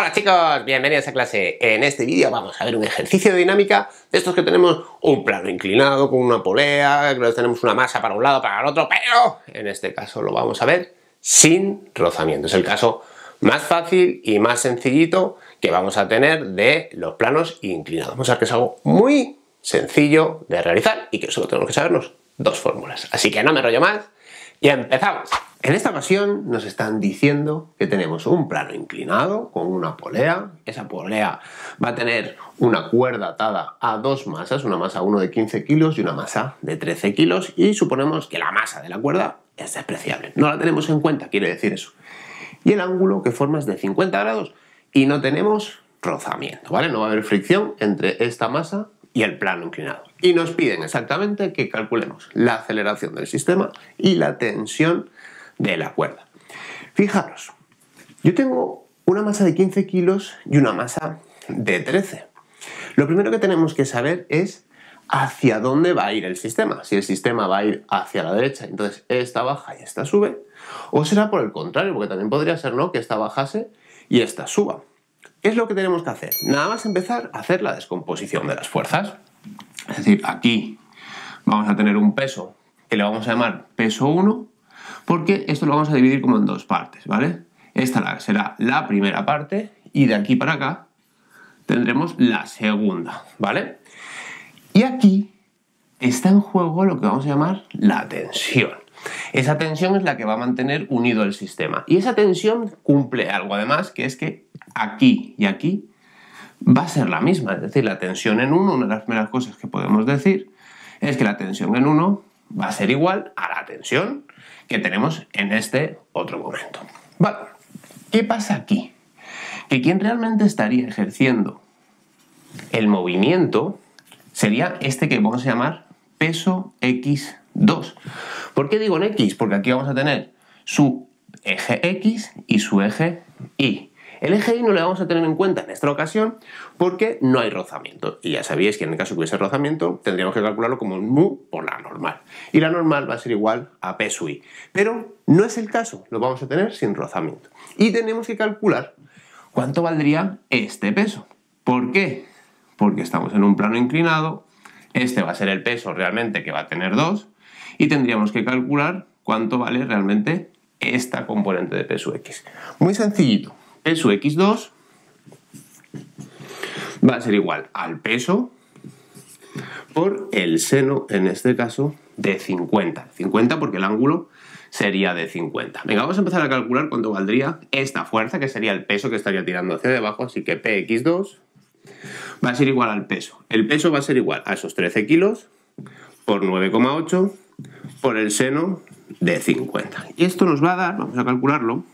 Hola chicos, bienvenidos a clase. En este vídeo vamos a ver un ejercicio de dinámica de estos que tenemos un plano inclinado con una polea, que tenemos una masa para un lado, para el otro, pero en este caso lo vamos a ver sin rozamiento. Es el caso más fácil y más sencillito que vamos a tener de los planos inclinados. Vamos a ver que es algo muy sencillo de realizar y que solo tenemos que sabernos dos fórmulas. Así que no me rollo más y empezamos. En esta ocasión nos están diciendo que tenemos un plano inclinado con una polea. Esa polea va a tener una cuerda atada a dos masas, una masa 1 de 15 kilos y una masa de 13 kilos, y suponemos que la masa de la cuerda es despreciable. No la tenemos en cuenta, quiere decir eso. Y el ángulo que forma es de 50 grados y no tenemos rozamiento, ¿vale? No va a haber fricción entre esta masa y el plano inclinado. Y nos piden exactamente que calculemos la aceleración del sistema y la tensión de la cuerda. Fijaros, yo tengo una masa de 15 kilos y una masa de 13. Lo primero que tenemos que saber es hacia dónde va a ir el sistema. Si el sistema va a ir hacia la derecha, entonces esta baja y esta sube, o será por el contrario, porque también podría ser que esta bajase y esta suba. Es lo que tenemos que hacer. Nada más empezar a hacer la descomposición de las fuerzas. Es decir, aquí vamos a tener un peso que le vamos a llamar peso 1 porque esto lo vamos a dividir como en dos partes, ¿vale? Esta será la primera parte y de aquí para acá tendremos la segunda, ¿vale? Y aquí está en juego lo que vamos a llamar la tensión. Esa tensión es la que va a mantener unido el sistema. Y esa tensión cumple algo además, que es que aquí y aquí va a ser la misma. Es decir, la tensión en uno, una de las primeras cosas que podemos decir es que la tensión en uno va a ser igual a la tensión que tenemos en este otro momento. ¿qué pasa aquí? Que quien realmente estaría ejerciendo el movimiento sería este que vamos a llamar peso X2. ¿Por qué digo en X? Porque aquí vamos a tener su eje X y su eje Y. El eje Y no lo vamos a tener en cuenta en esta ocasión porque no hay rozamiento. Y ya sabéis que en el caso que hubiese rozamiento tendríamos que calcularlo como un mu por la normal. Y la normal va a ser igual a P sub Pero no es el caso, lo vamos a tener sin rozamiento. Y tenemos que calcular cuánto valdría este peso. ¿Por qué? Porque estamos en un plano inclinado, este va a ser el peso realmente que va a tener 2 y tendríamos que calcular cuánto vale realmente esta componente de peso X. Muy sencillito, peso x2 va a ser igual al peso por el seno, en este caso, de 50. 50 porque el ángulo sería de 50. Venga, vamos a empezar a calcular cuánto valdría esta fuerza, que sería el peso que estaría tirando hacia debajo, así que px2 va a ser igual al peso. El peso va a ser igual a esos 13 kilos por 9,8 por el seno de 50. Y esto nos va a dar, vamos a calcularlo,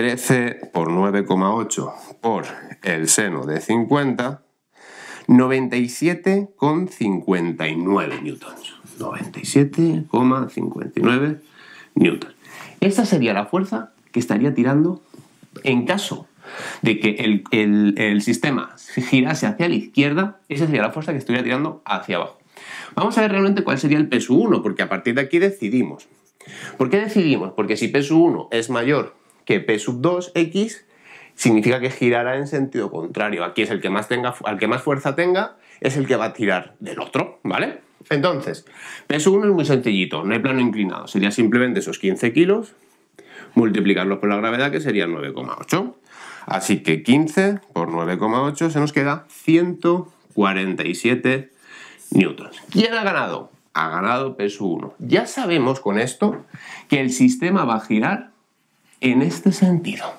13 por 9,8 por el seno de 50, 97,59 newtons. 97,59 newtons. Esta sería la fuerza que estaría tirando en caso de que el, el, sistema girase hacia la izquierda, esa sería la fuerza que estuviera tirando hacia abajo. Vamos a ver realmente cuál sería el peso 1, porque a partir de aquí decidimos. ¿Por qué decidimos? Porque si peso 1 es mayor que P sub 2x significa que girará en sentido contrario. Aquí es el que más tenga, al que más fuerza tenga, es el que va a tirar del otro, ¿vale? Entonces, P sub 1 es muy sencillito, no hay plano inclinado, sería simplemente esos 15 kilos, multiplicarlos por la gravedad que sería 9,8. Así que 15 por 9,8 se nos queda 147 newtons. ¿Quién ha ganado? Ha ganado P1. Ya sabemos con esto que el sistema va a girar en este sentido.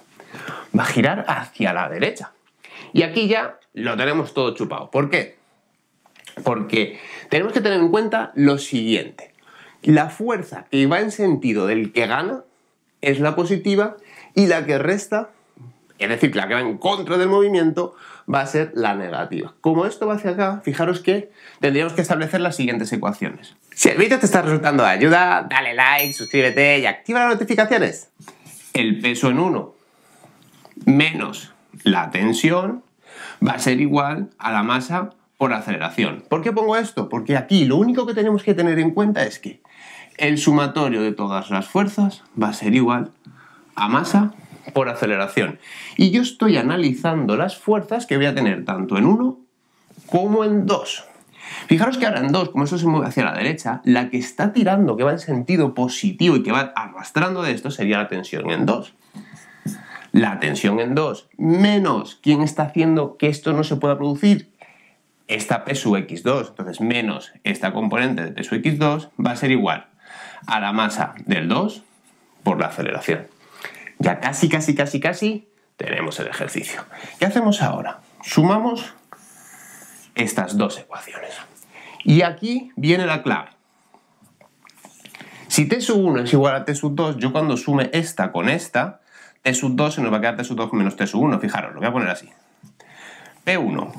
Va a girar hacia la derecha. Y aquí ya lo tenemos todo chupado. ¿Por qué? Porque tenemos que tener en cuenta lo siguiente. La fuerza que va en sentido del que gana es la positiva y la que resta, es decir, la que va en contra del movimiento, va a ser la negativa. Como esto va hacia acá, fijaros que tendríamos que establecer las siguientes ecuaciones. Si el vídeo te está resultando de ayuda, dale like, suscríbete y activa las notificaciones el peso en 1 menos la tensión va a ser igual a la masa por aceleración. ¿Por qué pongo esto? Porque aquí lo único que tenemos que tener en cuenta es que el sumatorio de todas las fuerzas va a ser igual a masa por aceleración. Y yo estoy analizando las fuerzas que voy a tener tanto en 1 como en 2. Fijaros que ahora en 2, como eso se mueve hacia la derecha, la que está tirando, que va en sentido positivo y que va arrastrando de esto sería la tensión en 2. La tensión en 2 menos quién está haciendo que esto no se pueda producir, esta P X2, entonces menos esta componente de P X2 va a ser igual a la masa del 2 por la aceleración. Ya casi, casi, casi, casi tenemos el ejercicio. ¿Qué hacemos ahora? Sumamos estas dos ecuaciones. Y aquí viene la clave. Si t sub 1 es igual a t sub 2, yo cuando sume esta con esta, t sub 2 se nos va a quedar t sub 2 menos t sub 1. Fijaros, lo voy a poner así. p1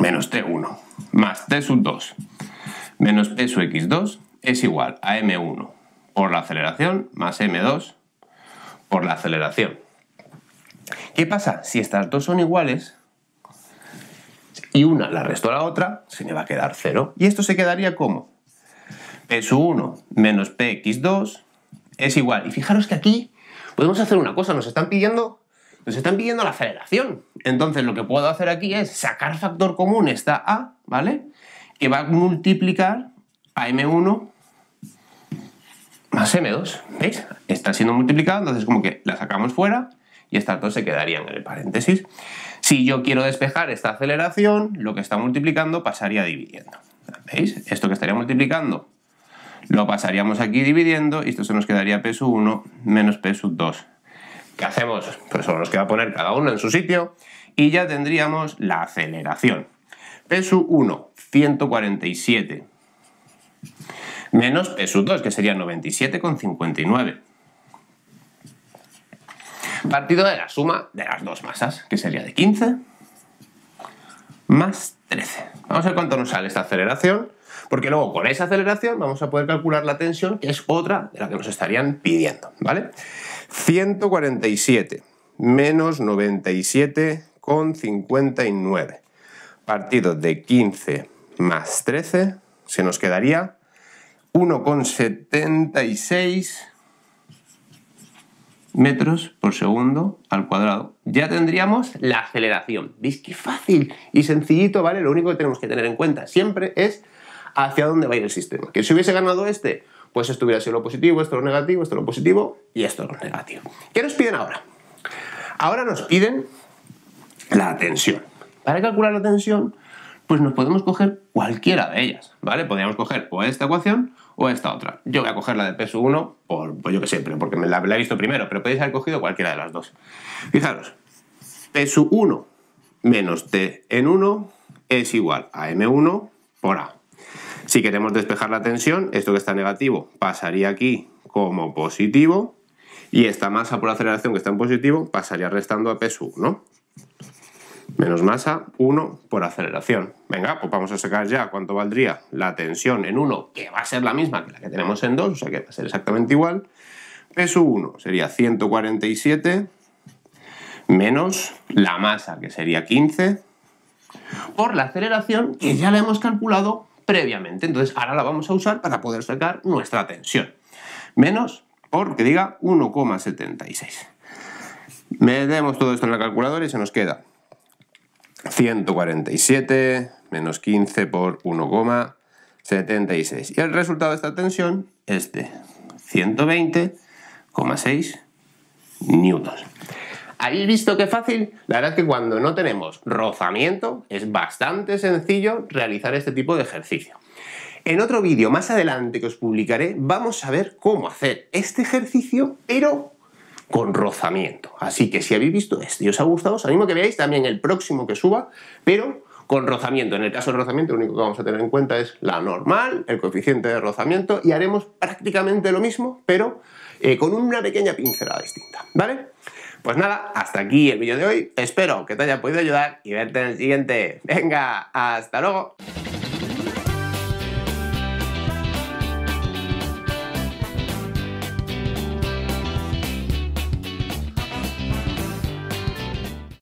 menos t1 más t sub 2 menos t x2 es igual a m1 por la aceleración más m2 por la aceleración. ¿Qué pasa? Si estas dos son iguales, y una la resto a la otra, se me va a quedar 0. Y esto se quedaría como P1 menos PX2 es igual. Y fijaros que aquí podemos hacer una cosa, nos están pidiendo nos están pidiendo la aceleración. Entonces lo que puedo hacer aquí es sacar factor común esta A, ¿vale? Que va a multiplicar a M1 más M2, ¿veis? Está siendo multiplicado, entonces como que la sacamos fuera y estas dos se quedarían en el paréntesis. Si yo quiero despejar esta aceleración, lo que está multiplicando pasaría dividiendo. ¿Veis? Esto que estaría multiplicando lo pasaríamos aquí dividiendo y esto se nos quedaría P 1 menos P 2. ¿Qué hacemos? Pues solo nos queda poner cada uno en su sitio y ya tendríamos la aceleración. P 1, 147. Menos P 2, que sería 97,59 partido de la suma de las dos masas, que sería de 15 más 13. Vamos a ver cuánto nos sale esta aceleración, porque luego con esa aceleración vamos a poder calcular la tensión, que es otra de la que nos estarían pidiendo, ¿vale? 147 menos 97,59 partido de 15 más 13 se nos quedaría 1,76 metros por segundo al cuadrado. Ya tendríamos la aceleración. ¿Veis qué fácil y sencillito, vale? Lo único que tenemos que tener en cuenta siempre es hacia dónde va a ir el sistema. Que si hubiese ganado este, pues esto hubiera sido lo positivo, esto lo negativo, esto lo positivo y esto lo negativo. ¿Qué nos piden ahora? Ahora nos piden la tensión. Para calcular la tensión pues nos podemos coger cualquiera de ellas, ¿vale? Podríamos coger o esta ecuación o esta otra. Yo voy a coger la de peso 1, por, pues yo que sé, porque me la, he visto primero, pero podéis haber cogido cualquiera de las dos. Fijaros, P 1 menos T en 1 es igual a M1 por A. Si queremos despejar la tensión, esto que está negativo pasaría aquí como positivo y esta masa por aceleración que está en positivo pasaría restando a P sub 1 menos masa, 1 por aceleración. Venga, pues vamos a sacar ya cuánto valdría la tensión en 1, que va a ser la misma que la que tenemos en 2, o sea que va a ser exactamente igual. Peso 1 sería 147 menos la masa, que sería 15, por la aceleración que ya la hemos calculado previamente. Entonces ahora la vamos a usar para poder sacar nuestra tensión. Menos por, que diga, 1,76. Metemos todo esto en la calculadora y se nos queda 147 menos 15 por 1,76. Y el resultado de esta tensión es de 120,6 newtons. ¿Habéis visto qué fácil? La verdad es que cuando no tenemos rozamiento es bastante sencillo realizar este tipo de ejercicio. En otro vídeo más adelante que os publicaré vamos a ver cómo hacer este ejercicio, pero con rozamiento. Así que si habéis visto este y os ha gustado, os animo a que veáis también el próximo que suba, pero con rozamiento. En el caso del rozamiento, lo único que vamos a tener en cuenta es la normal, el coeficiente de rozamiento, y haremos prácticamente lo mismo, pero eh, con una pequeña pincelada distinta, ¿vale? Pues nada, hasta aquí el vídeo de hoy. Espero que te haya podido ayudar y verte en el siguiente. Venga, hasta luego.